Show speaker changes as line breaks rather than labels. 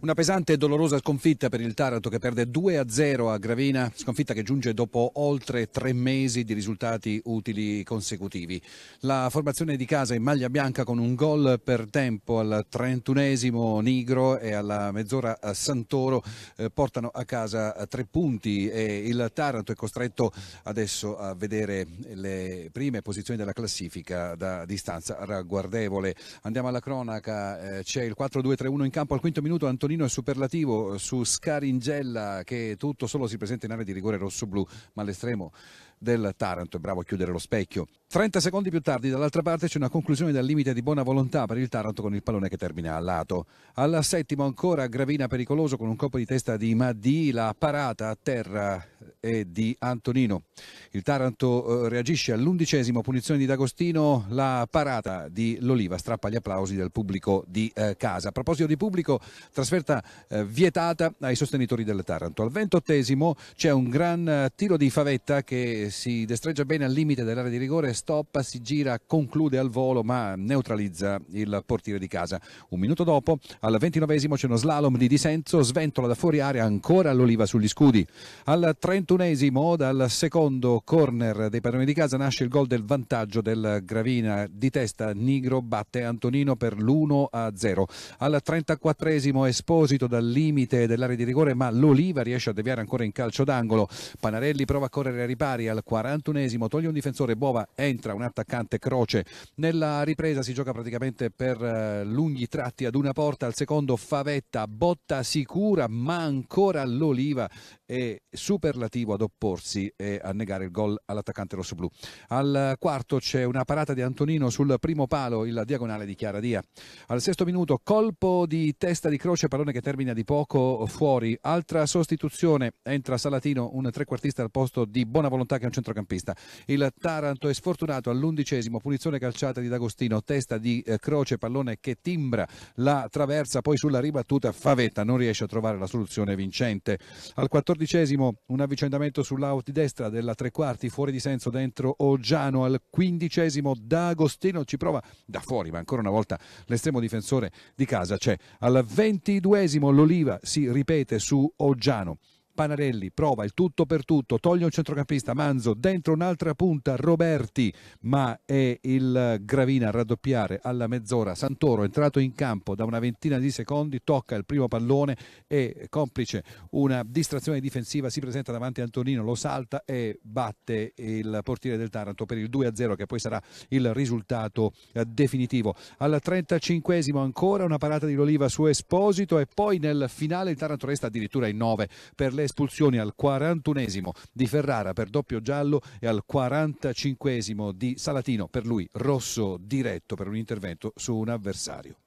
Una pesante e dolorosa sconfitta per il Taranto che perde 2-0 a Gravina, sconfitta che giunge dopo oltre tre mesi di risultati utili consecutivi. La formazione di casa in maglia bianca con un gol per tempo al 31esimo Nigro e alla mezz'ora Santoro eh, portano a casa tre punti e il Taranto è costretto adesso a vedere le prime posizioni della classifica da distanza ragguardevole. Andiamo alla cronaca, eh, c'è il 4-2-3-1 in campo al quinto minuto Antonio Antonino è superlativo su Scaringella che tutto solo si presenta in area di rigore rosso-blu, ma all'estremo del Taranto. Bravo a chiudere lo specchio. 30 secondi più tardi dall'altra parte c'è una conclusione dal limite di buona volontà per il Taranto con il pallone che termina a lato. Al settimo ancora Gravina pericoloso con un colpo di testa di Maddi, la parata a terra è di Antonino. Il Taranto eh, reagisce all'undicesimo, punizione di D'Agostino, la parata di L'Oliva strappa gli applausi del pubblico di eh, casa. A proposito di pubblico, trasferta eh, vietata ai sostenitori del Taranto. Al ventottesimo c'è un gran tiro di favetta che si destreggia bene al limite dell'area di rigore, stoppa, si gira, conclude al volo ma neutralizza il portiere di casa. Un minuto dopo, al 29esimo c'è uno slalom di dissenso, sventola da fuori area ancora l'oliva sugli scudi. Al 31esimo, dal secondo corner dei padroni di casa, nasce il gol del vantaggio del Gravina. Di testa Nigro batte Antonino per l'1-0. Al 34esimo Esposito dal limite dell'area di rigore ma l'oliva riesce a deviare ancora in calcio d'angolo. Panarelli prova a correre ai ripari al al 41esimo, toglie un difensore Bova, entra un attaccante Croce. Nella ripresa si gioca praticamente per eh, lunghi tratti ad una porta, al secondo Favetta, botta sicura ma ancora l'Oliva è superlativo ad opporsi e a negare il gol all'attaccante rossoblù. Al quarto c'è una parata di Antonino sul primo palo, il diagonale di Chiara Dia. Al sesto minuto colpo di testa di Croce, pallone che termina di poco fuori. Altra sostituzione, entra Salatino, un trequartista al posto di Buona Volontà che un centrocampista. Il Taranto è sfortunato all'undicesimo, punizione calciata di D'Agostino, testa di eh, croce, pallone che timbra la traversa, poi sulla ribattuta Favetta non riesce a trovare la soluzione vincente. Al quattordicesimo un avvicendamento sull'out destra della tre quarti, fuori di senso dentro Oggiano, al quindicesimo D'Agostino ci prova da fuori, ma ancora una volta l'estremo difensore di casa c'è. Al ventiduesimo l'Oliva si ripete su Oggiano. Panarelli prova il tutto per tutto, toglie un centrocampista, Manzo dentro un'altra punta, Roberti, ma è il Gravina a raddoppiare alla mezz'ora. Santoro entrato in campo da una ventina di secondi, tocca il primo pallone e complice una distrazione difensiva si presenta davanti a Antonino, lo salta e batte il portiere del Taranto per il 2-0 che poi sarà il risultato eh, definitivo. Al 35esimo ancora una parata di Loliva su Esposito e poi nel finale il Taranto resta addirittura in 9 per le espulsioni al 41esimo di Ferrara per doppio giallo e al 45esimo di Salatino, per lui rosso diretto per un intervento su un avversario.